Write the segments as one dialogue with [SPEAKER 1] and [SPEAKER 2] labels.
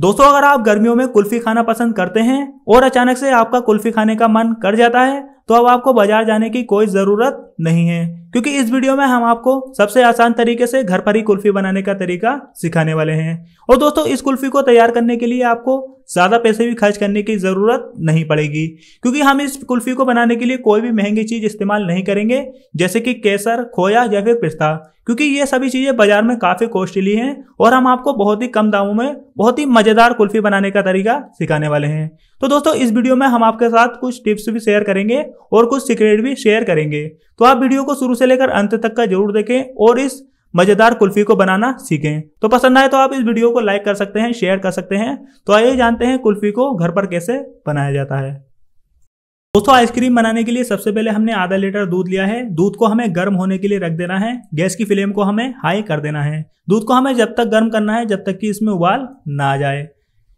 [SPEAKER 1] दोस्तों अगर आप गर्मियों में कुल्फी खाना पसंद करते हैं और अचानक से आपका कुल्फी खाने का मन कर जाता है तो अब आपको बाजार जाने की कोई ज़रूरत नहीं है क्योंकि इस वीडियो में हम आपको सबसे आसान तरीके से घर पर ही कुल्फी बनाने का तरीका सिखाने वाले हैं और दोस्तों इस कुल्फी को तैयार करने के लिए आपको ज़्यादा पैसे भी खर्च करने की ज़रूरत नहीं पड़ेगी क्योंकि हम इस कुल्फी को बनाने के लिए कोई भी महंगी चीज़ इस्तेमाल नहीं करेंगे जैसे कि केसर खोया या फिर पिस्ता क्योंकि ये सभी चीज़ें बाजार में काफ़ी कॉस्टली हैं और हम आपको बहुत ही कम दामों में बहुत ही मज़ेदार कुल्फी बनाने का तरीका सिखाने वाले हैं तो दोस्तों इस वीडियो में हम आपके साथ कुछ टिप्स भी शेयर करेंगे और कुछ सीक्रेट भी शेयर करेंगे तो आप वीडियो को शुरू से लेकर अंत तक का जरूर देखें और इस मजेदार कुल्फी को बनाना सीखें तो पसंद आए तो आप इस वीडियो को लाइक कर सकते हैं शेयर कर सकते हैं तो आइए जानते हैं कुल्फी को घर पर कैसे बनाया जाता है दोस्तों आइसक्रीम बनाने के लिए सबसे पहले हमने आधा लीटर दूध लिया है दूध को हमें गर्म होने के लिए रख देना है गैस की फ्लेम को हमें हाई कर देना है दूध को हमें जब तक गर्म करना है जब तक कि इसमें उबाल ना आ जाए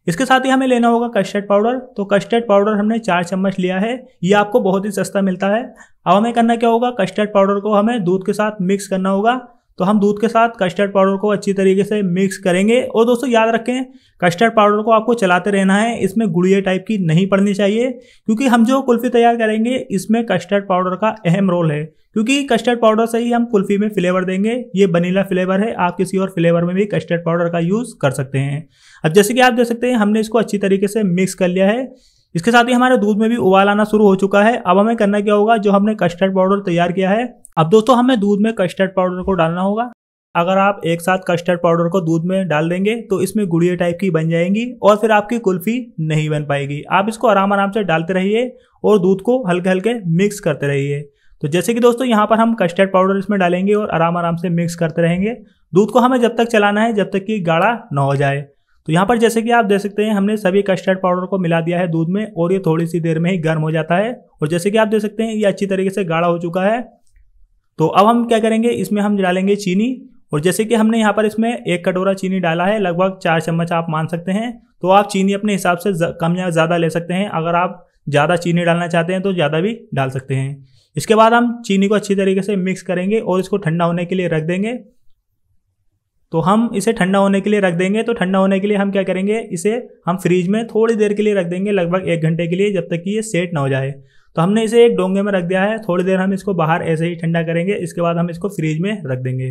[SPEAKER 1] इसके साथ ही हमें लेना होगा कस्टर्ड पाउडर तो कस्टर्ड पाउडर हमने चार चम्मच लिया है ये आपको बहुत ही सस्ता मिलता है अब हमें करना क्या होगा कस्टर्ड पाउडर को हमें दूध के साथ मिक्स करना होगा तो हम दूध के साथ कस्टर्ड पाउडर को अच्छी तरीके से मिक्स करेंगे और दोस्तों याद रखें कस्टर्ड पाउडर को आपको चलाते रहना है इसमें गुड़िया टाइप की नहीं पड़नी चाहिए क्योंकि हम जो कुल्फ़ी तैयार करेंगे इसमें कस्टर्ड पाउडर का अहम रोल है क्योंकि कस्टर्ड पाउडर से ही हम कुल्फ़ी में फ्लेवर देंगे ये वनीला फ्लेवर है आप किसी और फ्लेवर में भी कस्टर्ड पाउडर का यूज़ कर सकते हैं अब जैसे कि आप देख सकते हैं हमने इसको अच्छी तरीके से मिक्स कर लिया है इसके साथ ही हमारे दूध में भी उबाल आना शुरू हो चुका है अब हमें करना क्या होगा जो हमने कस्टर्ड पाउडर तैयार किया है अब दोस्तों हमें दूध में कस्टर्ड पाउडर को डालना होगा अगर आप एक साथ कस्टर्ड पाउडर को दूध में डाल देंगे तो इसमें गुड़िया टाइप की बन जाएंगी और फिर आपकी कुल्फी नहीं बन पाएगी आप इसको आराम आराम से डालते रहिए और दूध को हल्के हल्के मिक्स करते रहिए तो जैसे कि दोस्तों यहाँ पर हम कस्टर्ड पाउडर इसमें डालेंगे और आराम आराम से मिक्स करते रहेंगे दूध को हमें जब तक चलाना है जब तक कि गाढ़ा ना हो जाए तो यहाँ पर जैसे कि आप देख सकते हैं हमने सभी कस्टर्ड पाउडर को मिला दिया है दूध में और ये थोड़ी सी देर में ही गर्म हो जाता है और जैसे कि आप देख सकते हैं ये अच्छी तरीके से गाढ़ा हो चुका है तो अब हम क्या करेंगे इसमें हम डालेंगे चीनी और जैसे कि हमने यहाँ पर इसमें एक कटोरा चीनी डाला है लगभग चार चम्मच आप मान सकते हैं तो आप चीनी अपने हिसाब से कम या ज़्यादा ले सकते हैं अगर आप ज़्यादा चीनी डालना चाहते हैं तो ज़्यादा भी डाल सकते हैं इसके बाद हम चीनी को अच्छी तरीके से मिक्स करेंगे और इसको ठंडा होने के लिए रख देंगे तो हम इसे ठंडा होने के लिए रख देंगे तो ठंडा होने के लिए हम क्या करेंगे इसे हम फ्रीज में थोड़ी देर के लिए रख देंगे लगभग एक घंटे के लिए जब तक कि ये सेट ना हो जाए तो हमने इसे एक डोंगे में रख दिया है थोड़ी देर हम इसको बाहर ऐसे ही ठंडा करेंगे इसके बाद हम इसको फ्रीज में रख देंगे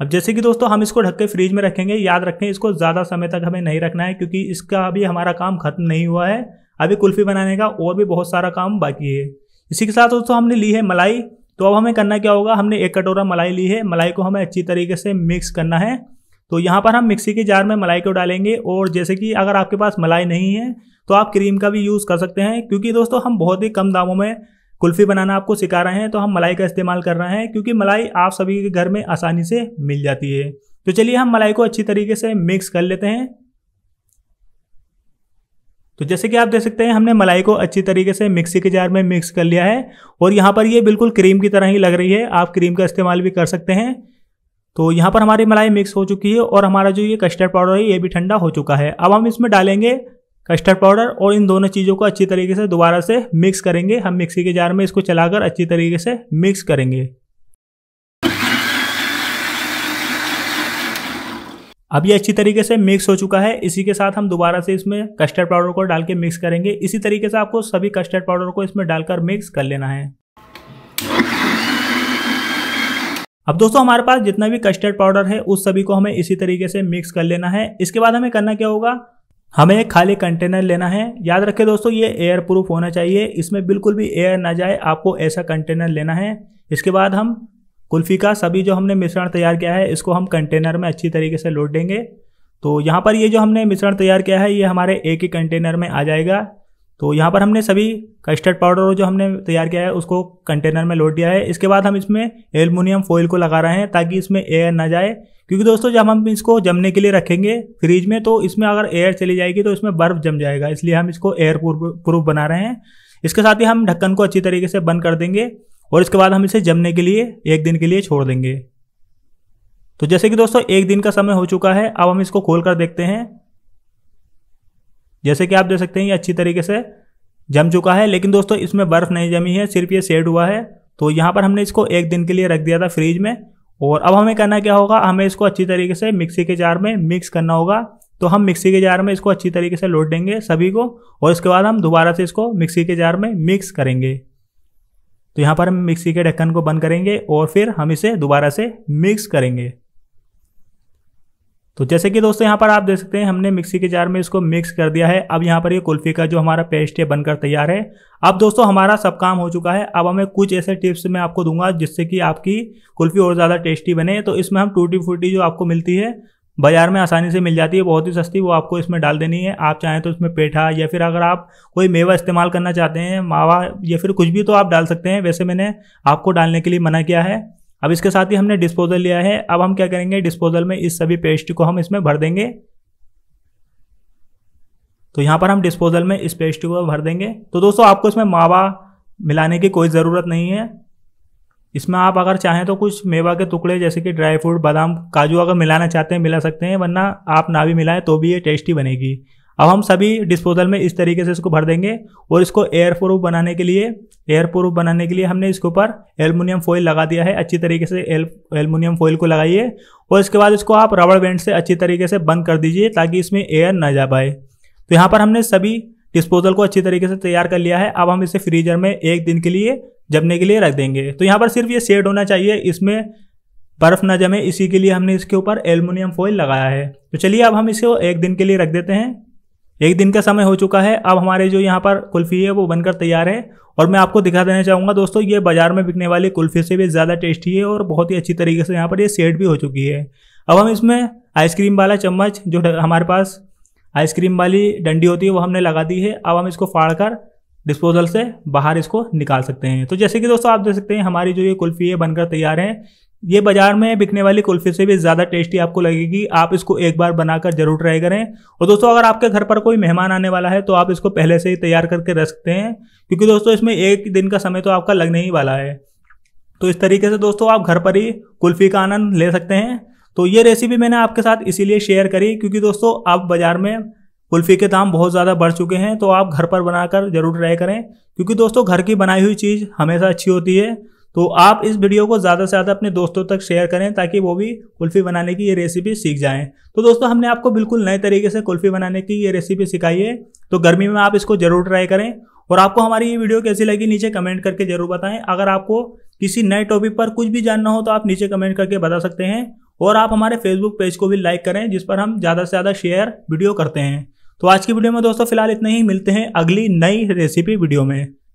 [SPEAKER 1] अब जैसे कि दोस्तों हम इसको ढक के फ्रीज में रखेंगे याद रखें इसको ज़्यादा समय तक हमें नहीं रखना है क्योंकि इसका अभी हमारा काम खत्म नहीं हुआ है अभी कुल्फ़ी बनाने का और भी बहुत सारा काम बाकी है इसी के साथ दोस्तों हमने ली है मलाई तो अब हमें करना क्या होगा हमने एक कटोरा मलाई ली है मलाई को हमें अच्छी तरीके से मिक्स करना है तो यहाँ पर हम मिक्सी के जार में मलाई को डालेंगे और जैसे कि अगर आपके पास मलाई नहीं है तो आप क्रीम का भी यूज़ कर सकते हैं क्योंकि दोस्तों हम बहुत ही कम दामों में कुल्फ़ी बनाना आपको सिखा रहे हैं तो हम मलाई का इस्तेमाल कर रहे हैं क्योंकि मलाई आप सभी के घर में आसानी से मिल जाती है तो चलिए हम मलाई को अच्छी तरीके से मिक्स कर लेते हैं तो जैसे कि आप देख सकते हैं हमने मलाई को अच्छी तरीके से मिक्सी के जार में मिक्स कर लिया है और यहाँ पर ये बिल्कुल क्रीम की तरह ही लग रही है आप क्रीम का इस्तेमाल भी कर सकते हैं तो यहाँ पर हमारी मलाई मिक्स हो चुकी है और हमारा जो ये कस्टर्ड पाउडर है ये भी ठंडा हो चुका है अब हम इसमें डालेंगे कस्टर्ड पाउडर और इन दोनों चीज़ों को अच्छी तरीके से दोबारा से मिक्स करेंगे हम मिक्सी के जार में इसको चलाकर अच्छी तरीके से मिक्स करेंगे अब ये अच्छी तरीके से मिक्स हो चुका है इसी के साथ हम दोबारा से इसमें कस्टर्ड पाउडर को डाल के मिक्स करेंगे इसी तरीके से आपको सभी कस्टर्ड पाउडर को इसमें डालकर मिक्स कर लेना है अब दोस्तों हमारे पास जितना भी कस्टर्ड पाउडर है उस सभी को हमें इसी तरीके से मिक्स कर लेना है इसके बाद हमें करना क्या होगा हमें एक खाली कंटेनर लेना है याद रखें दोस्तों ये एयर प्रूफ होना चाहिए इसमें बिल्कुल भी एयर ना जाए आपको ऐसा कंटेनर लेना है इसके बाद हम कुल्फ़ी का सभी जो हमने मिश्रण तैयार किया है इसको हम कंटेनर में अच्छी तरीके से लोड देंगे तो यहाँ पर ये जो हमने मिश्रण तैयार किया है ये हमारे एक ही कंटेनर में आ जाएगा तो यहाँ पर हमने सभी कस्टर्ड पाउडर जो हमने तैयार किया है उसको कंटेनर में लोड दिया है इसके बाद हम इसमें एलमिनियम फॉइल को लगा रहे हैं ताकि इसमें एयर ना जाए क्योंकि दोस्तों जब हम इसको जमने के लिए रखेंगे फ्रिज में तो इसमें अगर एयर चली जाएगी तो इसमें बर्फ जम जाएगा इसलिए हम इसको एयर प्रूफ बना रहे हैं इसके साथ ही हम ढक्कन को अच्छी तरीके से बंद कर देंगे और इसके बाद हम इसे जमने के लिए एक दिन के लिए छोड़ देंगे तो जैसे कि दोस्तों एक दिन का समय हो चुका है अब हम इसको खोल कर देखते हैं जैसे कि आप देख सकते हैं ये अच्छी तरीके से जम चुका है लेकिन दोस्तों इसमें बर्फ़ नहीं जमी है सिर्फ ये सेड हुआ है तो यहाँ पर हमने इसको एक दिन के लिए रख दिया था फ्रीज में और अब हमें करना क्या होगा हमें इसको अच्छी तरीके से मिक्सी के जार में मिक्स करना होगा तो हम मिक्सी के जार में इसको अच्छी तरीके से लोट देंगे सभी को और इसके बाद हम दोबारा से इसको मिक्सी के जार में मिक्स करेंगे तो यहाँ पर हम मिक्सी के ढक्कन को बंद करेंगे और फिर हम इसे दोबारा से मिक्स करेंगे तो जैसे कि दोस्तों यहाँ पर आप देख सकते हैं हमने मिक्सी के जार में इसको मिक्स कर दिया है अब यहाँ पर ये यह कुल्फी का जो हमारा पेस्ट है बनकर तैयार है अब दोस्तों हमारा सब काम हो चुका है अब हमें कुछ ऐसे टिप्स मैं आपको दूंगा जिससे कि आपकी कुल्फी और ज़्यादा टेस्टी बने तो इसमें हम टूटी फूटी जो आपको मिलती है बाजार में आसानी से मिल जाती है बहुत ही सस्ती वो आपको इसमें डाल देनी है आप चाहें तो इसमें पेठा या फिर अगर आप कोई मेवा इस्तेमाल करना चाहते हैं मावा या फिर कुछ भी तो आप डाल सकते हैं वैसे मैंने आपको डालने के लिए मना किया है अब इसके साथ ही हमने डिस्पोजल लिया है अब हम क्या करेंगे डिस्पोजल में इस सभी पेस्ट को हम इसमें भर देंगे तो यहाँ पर हम डिस्पोजल में इस पेस्ट को भर देंगे तो दोस्तों आपको इसमें मावा मिलाने की कोई ज़रूरत नहीं है इसमें आप अगर चाहें तो कुछ मेवा के टुकड़े जैसे कि ड्राई फ्रूट बादाम काजू अगर मिलाना चाहते हैं मिला सकते हैं वरना आप ना भी मिलाएं तो भी ये टेस्टी बनेगी अब हम सभी डिस्पोजल में इस तरीके से इसको भर देंगे और इसको एयर प्रूफ बनाने के लिए एयर प्रूफ बनाने के लिए हमने इसके ऊपर एलमिनियम फॉइल लगा दिया है अच्छी तरीके से एलमिनियम फॉइल को लगाइए और इसके बाद इसको आप रबड़ बैंड से अच्छी तरीके से बंद कर दीजिए ताकि इसमें एयर ना जा पाए तो यहाँ पर हमने सभी डिस्पोजल को अच्छी तरीके से तैयार कर लिया है अब हम इसे फ्रीजर में एक दिन के लिए जमने के लिए रख देंगे तो यहाँ पर सिर्फ ये शेड होना चाहिए इसमें बर्फ़ ना जमे इसी के लिए हमने इसके ऊपर एलमिनियम फॉइल लगाया है तो चलिए अब हम इसे एक दिन के लिए रख देते हैं एक दिन का समय हो चुका है अब हमारे जो यहाँ पर कुल्फ़ी है वो बनकर तैयार है और मैं आपको दिखा देना चाहूँगा दोस्तों ये बाजार में बिकने वाली कुल्फ़ी से भी ज़्यादा टेस्टी है और बहुत ही अच्छी तरीके से यहाँ पर ये सेट भी हो चुकी है अब हम इसमें आइसक्रीम वाला चम्मच जो हमारे पास आइसक्रीम वाली डंडी होती है वो हमने लगा दी है अब हम इसको फाड़ कर डिस्पोजल से बाहर इसको निकाल सकते हैं तो जैसे कि दोस्तों आप देख सकते हैं हमारी जो ये कुल्फ़ी है बनकर तैयार है ये बाजार में बिकने वाली कुल्फी से भी ज़्यादा टेस्टी आपको लगेगी आप इसको एक बार बनाकर जरूर ट्राई करें और दोस्तों अगर आपके घर पर कोई मेहमान आने वाला है तो आप इसको पहले से ही तैयार करके रख सकते हैं क्योंकि दोस्तों इसमें एक दिन का समय तो आपका लगने ही वाला है तो इस तरीके से दोस्तों आप घर पर ही कुल्फी का आनंद ले सकते हैं तो ये रेसिपी मैंने आपके साथ इसीलिए शेयर करी क्योंकि दोस्तों आप बाज़ार में कुल्फ़ी के दाम बहुत ज़्यादा बढ़ चुके हैं तो आप घर पर बनाकर ज़रूर ट्राई करें क्योंकि दोस्तों घर की बनाई हुई चीज़ हमेशा अच्छी होती है तो आप इस वीडियो को ज़्यादा से ज़्यादा अपने दोस्तों तक शेयर करें ताकि वो भी कुल्फ़ी बनाने की ये रेसिपी सीख जाएं तो दोस्तों हमने आपको बिल्कुल नए तरीके से कुल्फ़ी बनाने की ये रेसिपी सिखाई है तो गर्मी में आप इसको ज़रूर ट्राई करें और आपको हमारी ये वीडियो कैसी लगी नीचे कमेंट करके ज़रूर बताएँ अगर आपको किसी नए टॉपिक पर कुछ भी जानना हो तो आप नीचे कमेंट करके बता सकते हैं और आप हमारे फेसबुक पेज को भी लाइक करें जिस पर हम ज़्यादा से ज़्यादा शेयर वीडियो करते हैं तो आज की वीडियो में दोस्तों फिलहाल इतना ही मिलते हैं अगली नई रेसिपी वीडियो में